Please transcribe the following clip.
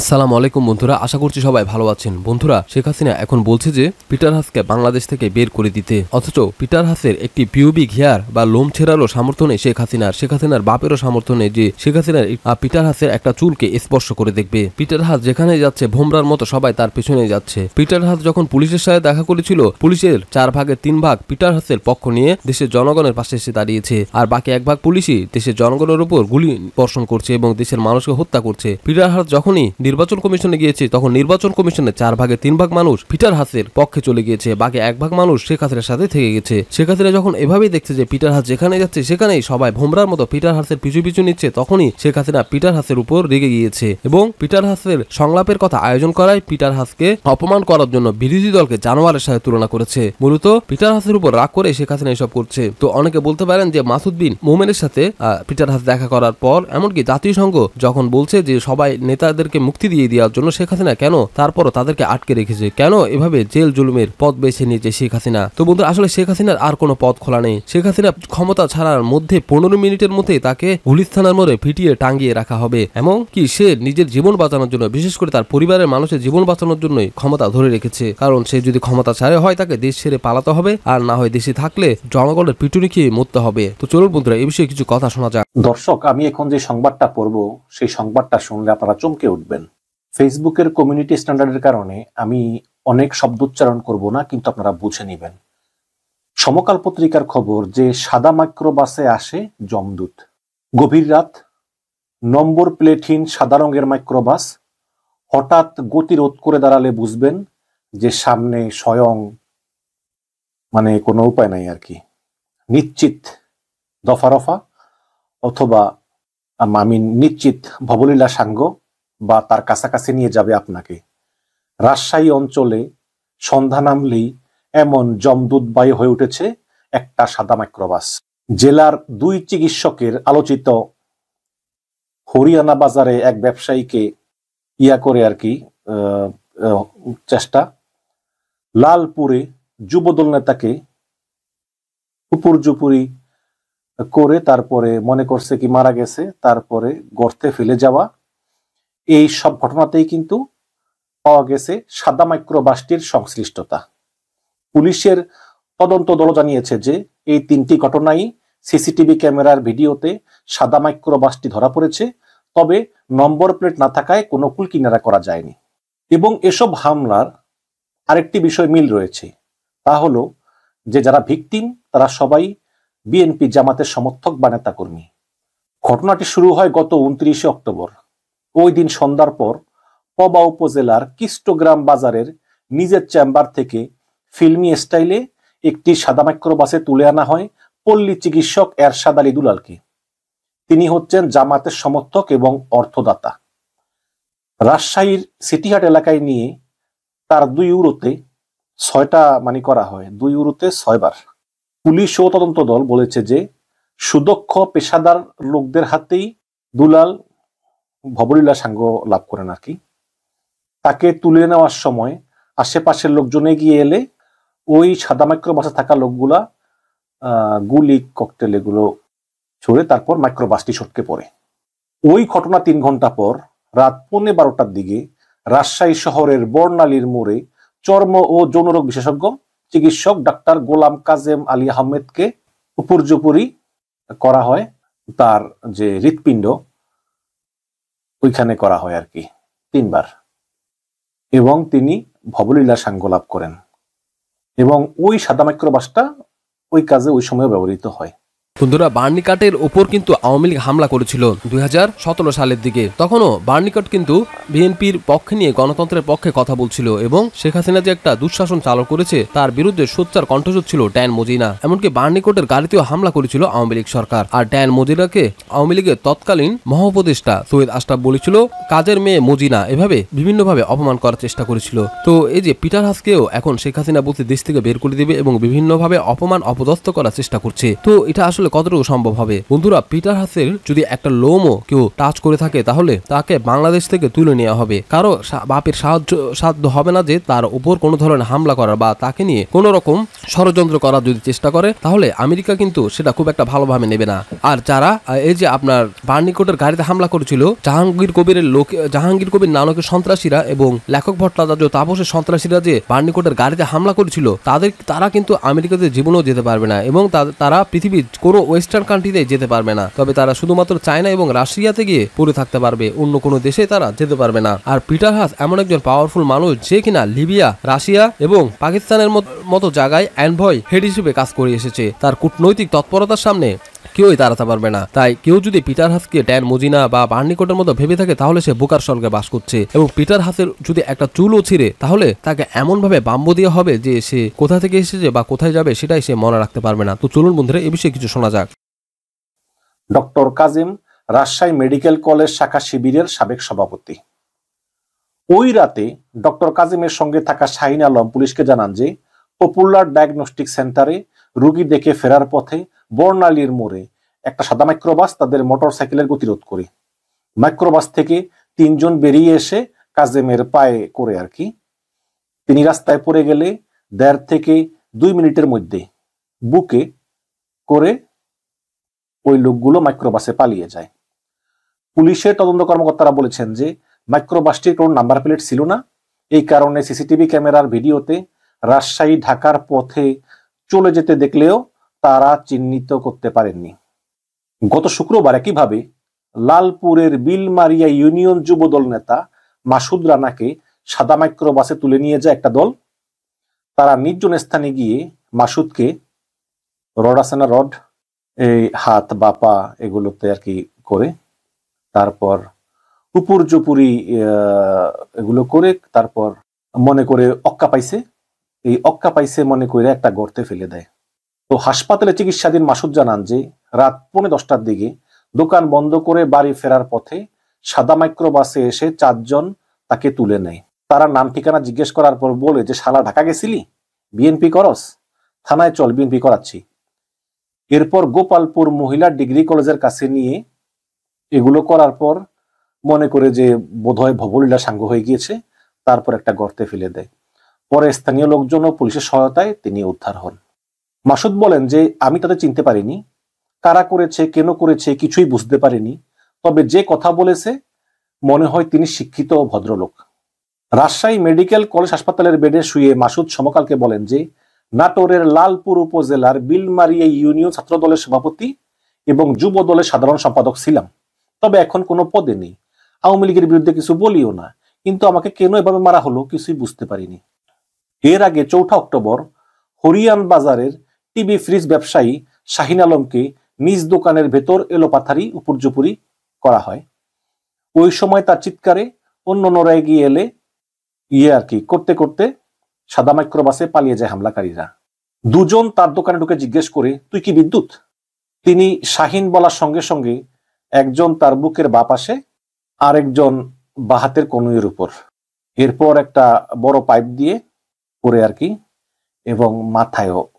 আসসালামু আলাইকুম বন্ধুরা আশা করছি সবাই ভালো আছেন বন্ধুরা শেখ হাসিনা এখন বলছে যে পিটার হাসকে বাংলাদেশ থেকে বের করে দিতে অথচ পিটার হাসের একটি পিউবি ঘিয়ার বা লোম ছেড়ারও সামর্থ্য নেই শেখ হাসিনার শেখ হাসিনার বাপেরও সামর্থ্য নেই যে শেখ হাসিনার পিটার হাসের একটা চুলকে স্পর্শ করে দেখবে পিটার হাস যেখানে যাচ্ছে ভোমরার মতো সবাই তার পেছনে যাচ্ছে পিটার হাস যখন পুলিশের সাথে দেখা করেছিল পুলিশের চার ভাগের তিন ভাগ পিটার হাসের পক্ষ নিয়ে দেশের জনগণের পাশে এসে দাঁড়িয়েছে আর বাকি এক ভাগ পুলিশই দেশের জনগণের উপর গুলি বর্ষণ করছে এবং দেশের মানুষকে হত্যা করছে পিটার হাস যখনই নির্বাচন কমিশনে গিয়েছে তখন নির্বাচন কমিশনে চার ভাগে তিন ভাগ মানুষ পিটার হাসের পক্ষে চলে গিয়েছে বাকি এক ভাগ মানুষ শেখ হাসিনার সাথে থেকে গেছে শেখ হাসিনা যখন এভাবেই দেখছে যে পিটার হাস যেখানে যাচ্ছে সেখানেই সবাই ভোমরার মতো পিটার হাসের পিছু পিছু নিচ্ছে তখনই শেখ হাসিনা পিটার হাসের উপর রেগে গিয়েছে এবং পিটার হাসের সংলাপের কথা আয়োজন করায় পিটার হাসকে অপমান করার জন্য বিরোধী দলকে জানোয়ারের সাথে তুলনা করেছে মূলত পিটার হাসের উপর রাগ করে শেখ হাসিনা এসব করছে তো অনেকে বলতে পারেন যে মাসুদ বিন মোমেনের সাথে পিটার হাস দেখা করার পর এমনকি জাতীয় সংঘ যখন বলছে যে সবাই নেতাদেরকে মুক্তি দিয়ে দেওয়ার জন্য শেখ হাসিনা কেন তারপরও তাদেরকে আটকে রেখেছে কেন এভাবে জেল জুলুমের পথ বেছে নিয়েছে শেখ হাসিনা তো বন্ধু আসলে শেখ হাসিনার আর কোনো পথ খোলা নেই শেখ হাসিনা ক্ষমতা ছাড়ার মধ্যে পনেরো মিনিটের মধ্যে তাকে পুলিশ থানার মোড়ে পিটিয়ে টাঙ্গিয়ে রাখা হবে এমন কি সে নিজের জীবন বাঁচানোর জন্য বিশেষ করে তার পরিবারের মানুষের জীবন বাঁচানোর জন্যই ক্ষমতা ধরে রেখেছে কারণ সে যদি ক্ষমতা ছাড়ে হয় তাকে দেশ ছেড়ে পালাতে হবে আর না হয় দেশে থাকলে জনগণের পিটুনি খেয়ে মরতে হবে তো চলুন বন্ধুরা এ বিষয়ে কিছু কথা শোনা যাক দর্শক আমি এখন যে সংবাদটা পড়ব সেই সংবাদটা শুনলে আপনারা চমকে উঠবেন ফেসবুকের কমিউনিটি স্ট্যান্ডার্ডের কারণে আমি অনেক শব্দ উচ্চারণ করব না কিন্তু আপনারা বুঝে নেবেন সমকাল পত্রিকার খবর যে সাদা মাইক্রোবাসে আসে জমদূত গভীর রাত নম্বর প্লেটহীন সাদা রঙের মাইক্রোবাস হঠাৎ গতিরোধ করে দাঁড়ালে বুঝবেন যে সামনে স্বয়ং মানে কোনো উপায় নাই আর কি নিশ্চিত দফা রফা অথবা আমি নিশ্চিত ভবলীলা সাঙ্গ বা তার কাছাকাছি নিয়ে যাবে আপনাকে রাজশাহী অঞ্চলে সন্ধ্যা নামলেই এমন বায়ু হয়ে উঠেছে একটা সাদা মাইক্রোবাস জেলার দুই চিকিৎসকের আলোচিত হরিয়ানা বাজারে এক ব্যবসায়ীকে ইয়া করে আর কি চেষ্টা লালপুরে যুবদল নেতাকে উপর জুপুরি করে তারপরে মনে করছে কি মারা গেছে তারপরে গর্তে ফেলে যাওয়া এই সব ঘটনাতেই কিন্তু পাওয়া গেছে সাদা মাইক্রোবাসটির সংশ্লিষ্টতা পুলিশের তদন্ত দল জানিয়েছে যে এই তিনটি ঘটনাই সিসিটিভি ক্যামেরার ভিডিওতে সাদা মাইক্রোবাসটি ধরা পড়েছে তবে নম্বর প্লেট না থাকায় কোনো কুল কিনারা করা যায়নি এবং এসব হামলার আরেকটি বিষয় মিল রয়েছে তা হলো যে যারা ভিকটিম তারা সবাই বিএনপি জামাতের সমর্থক বা নেতাকর্মী ঘটনাটি শুরু হয় গত উনত্রিশে অক্টোবর ওই দিন সন্ধ্যার পর পবা উপজেলার কিস্টোগ্রাম বাজারের নিজের চেম্বার থেকে ফিল্মি স্টাইলে একটি মাইক্রো বাসে তুলে আনা হয় পল্লী চিকিৎসক এরশাদ আলী দুলালকে তিনি হচ্ছেন জামাতের সমর্থক এবং অর্থদাতা রাজশাহীর সিটিহাট এলাকায় নিয়ে তার দুই ইউরোতে ছয়টা মানি করা হয় দুই ইউরোতে ছয়বার পুলিশ ও তদন্ত দল বলেছে যে সুদক্ষ পেশাদার লোকদের হাতেই দুলাল ভবলীলা সাঙ্গ লাভ করেন আর কি তাকে তুলে নেওয়ার সময় আশেপাশের লোকজনে গিয়ে এলে ওই সাদা বাসে থাকা লোকগুলা গুলি ককটেল এগুলো ছড়ে তারপর মাইক্রোবাসটি সটকে পড়ে ওই ঘটনা তিন ঘন্টা পর রাত পৌনে বারোটার দিকে রাজশাহী শহরের বর্ণালীর মোড়ে চর্ম ও যৌনরোগ বিশেষজ্ঞ চিকিৎসক ডাক্তার গোলাম কাজেম আলী আহমেদকে উপর্যুপরি করা হয় তার যে হৃৎপিণ্ড ওইখানে করা হয় আর কি তিনবার এবং তিনি ভবলীলা সাঙ্গ লাভ করেন এবং ওই সাদা মাইক্রোবাসটা ওই কাজে ওই সময় ব্যবহৃত হয় বন্ধুরা বার্নিকাটের ওপর কিন্তু আওয়ামী লীগ হামলা করেছিল দুই সালের দিকে তখনও বার্নিকাট কিন্তু বিএনপির পক্ষে নিয়ে গণতন্ত্রের পক্ষে কথা বলছিল এবং শেখ হাসিনা যে একটা দুঃশাসন চালু করেছে তার বিরুদ্ধে সোচ্চার কণ্ঠস্বর ছিল ড্যান মজিনা এমনকি বার্নিকটের গাড়িতেও হামলা করেছিল আওয়ামী লীগ সরকার আর ড্যান মজিনাকে আওয়ামী লীগের তৎকালীন মহোপদেষ্টা সৈয়দ আশরাফ বলেছিল কাজের মেয়ে মজিনা এভাবে বিভিন্নভাবে অপমান করার চেষ্টা করেছিল তো এই যে পিটার হাসকেও এখন শেখ হাসিনা বলতে দেশ থেকে বের করে দেবে এবং বিভিন্নভাবে অপমান অপদস্থ করার চেষ্টা করছে তো এটা আসলে আসলে কতটুকু সম্ভব হবে বন্ধুরা পিটার হাসের যদি একটা লোমও কেউ টাচ করে থাকে তাহলে তাকে বাংলাদেশ থেকে তুলে নেওয়া হবে কারো বাপের সাহায্য সাধ্য হবে না যে তার উপর কোনো ধরনের হামলা করার বা তাকে নিয়ে কোনো রকম ষড়যন্ত্র করার যদি চেষ্টা করে তাহলে আমেরিকা কিন্তু সেটা খুব একটা ভালোভাবে নেবে না আর যারা এই যে আপনার বার্নিকোটের গাড়িতে হামলা করেছিল জাহাঙ্গীর কবিরের লোক জাহাঙ্গীর কবির নানকের সন্ত্রাসীরা এবং লেখক ভট্টাচার্য তাপসের সন্ত্রাসীরা যে বার্নিকোটের গাড়িতে হামলা করেছিল তাদের তারা কিন্তু আমেরিকাতে জীবনেও যেতে পারবে না এবং তারা পৃথিবীর কোনো কোনো ওয়েস্টার্ন কান্ট্রিতে যেতে পারবে না তবে তারা শুধুমাত্র চায়না এবং রাশিয়াতে গিয়ে পড়ে থাকতে পারবে অন্য কোনো দেশে তারা যেতে পারবে না আর পিটার হাস এমন একজন পাওয়ারফুল মানুষ যে কিনা লিবিয়া রাশিয়া এবং পাকিস্তানের মতো জায়গায় ভয় হেড হিসেবে কাজ করে এসেছে তার কূটনৈতিক তৎপরতার সামনে কেউই তাড়াতে পারবে না তাই কেউ যদি পিটার হাসকে ড্যান মুজিনা বা বার্নিকোটের মতো ভেবে থাকে তাহলে সে বোকার স্বর্গে বাস করছে এবং পিটার হাসের যদি একটা চুলও ছিঁড়ে তাহলে তাকে এমনভাবে বাম্বু দিয়ে হবে যে সে কোথা থেকে এসেছে বা কোথায় যাবে সেটাই সে মনে রাখতে পারবে না তো চলুন বন্ধুরা এ বিষয়ে কিছু শোনা যাক doctor Kazim Rajshahi medical college শাখা শিবিরের সাবেক সভাপতি ওই রাতে ডক্টর কাজিমের সঙ্গে থাকা শাহিন আলম পুলিশকে জানান যে পপুলার ডায়াগনস্টিক সেন্টারে রুগী দেখে ফেরার পথে বর্ণালীর মোড়ে একটা সাদা মাইক্রোবাস তাদের মোটর সাইকেলের গতিরোধ করে মাইক্রোবাস থেকে তিনজন বেরিয়ে এসে কাজেমের পায়ে করে আর কি তিনি রাস্তায় পড়ে গেলে দেড় থেকে দুই মিনিটের মধ্যে বুকে করে ওই লোকগুলো মাইক্রোবাসে পালিয়ে যায় পুলিশের তদন্ত কর্মকর্তারা বলেছেন যে মাইক্রোবাসটির কোনো নাম্বার প্লেট ছিল না এই কারণে সিসিটিভি ক্যামেরার ভিডিওতে রাজশাহী ঢাকার পথে চলে যেতে দেখলেও তারা চিহ্নিত করতে পারেননি গত শুক্রবার একইভাবে লালপুরের বিলমারিয়া ইউনিয়ন যুবদল নেতা মাসুদ রানাকে সাদা মাইক্রোবাসে তুলে নিয়ে যায় একটা দল তারা নির্জন স্থানে গিয়ে মাসুদকে রড আসেনা রড এই হাত বা পা এগুলোতে আর কি করে তারপর উপর জুপুরি এগুলো করে তারপর মনে করে অক্কা পাইছে এই অক্কা পাইছে মনে করে একটা গর্তে ফেলে দেয় তো হাসপাতালে চিকিৎসাধীন মাসুদ জানান যে রাত পৌনে দশটার দিকে দোকান বন্ধ করে বাড়ি ফেরার পথে সাদা মাইক্রোবাসে এসে চারজন তাকে তুলে নেয় তারা নাম ঠিকানা জিজ্ঞেস করার পর বলে যে শালা ঢাকা গেছিলি বিএনপি করস থানায় চল বিএনপি করাচ্ছি এরপর গোপালপুর মহিলা ডিগ্রি কলেজের কাছে নিয়ে এগুলো করার পর মনে করে যে বোধহয় ভবলীলা সাঙ্গ হয়ে গিয়েছে তারপর একটা গর্তে ফেলে দেয় পরে স্থানীয় লোকজন ও পুলিশের সহায়তায় তিনি উদ্ধার হন মাসুদ বলেন যে আমি তাদের চিনতে পারিনি কারা করেছে কেন করেছে কিছুই বুঝতে পারিনি তবে যে কথা বলেছে মনে হয় তিনি শিক্ষিত ও ভদ্রলোক রাজশাহী মেডিকেল কলেজ হাসপাতালের বেডে শুয়ে মাসুদ সমকালকে বলেন যে নাটোরের লালপুর উপজেলার বিলমারিয়া ইউনিয়ন ছাত্রদলের সভাপতি এবং যুব দলের সাধারণ সম্পাদক ছিলাম তবে এখন কোনো পদে নেই আওয়ামী লীগের বিরুদ্ধে কিছু বলিও না কিন্তু আমাকে কেন এভাবে মারা হলো কিছুই বুঝতে পারিনি এর আগে চৌঠা অক্টোবর হরিয়ান বাজারের টিভি ফ্রিজ ব্যবসায়ী শাহিন আলমকে নিজ দোকানের ভেতর এলোপাথারি উপর্যুপুরি করা হয় ওই সময় তার চিৎকারে অন্য নরায় গিয়ে এলে ইয়ে আর কি করতে করতে সাদা মাইক্রোবাসে পালিয়ে যায় হামলাকারীরা দুজন তার দোকানে ঢুকে জিজ্ঞেস করে তুই কি বিদ্যুৎ তিনি শাহিন বলার সঙ্গে সঙ্গে একজন তার বুকের বাপাশে আরেকজন বাহাতের কনুইয়ের উপর এরপর একটা বড় পাইপ দিয়ে পরে আর কি এবং মাথায়ও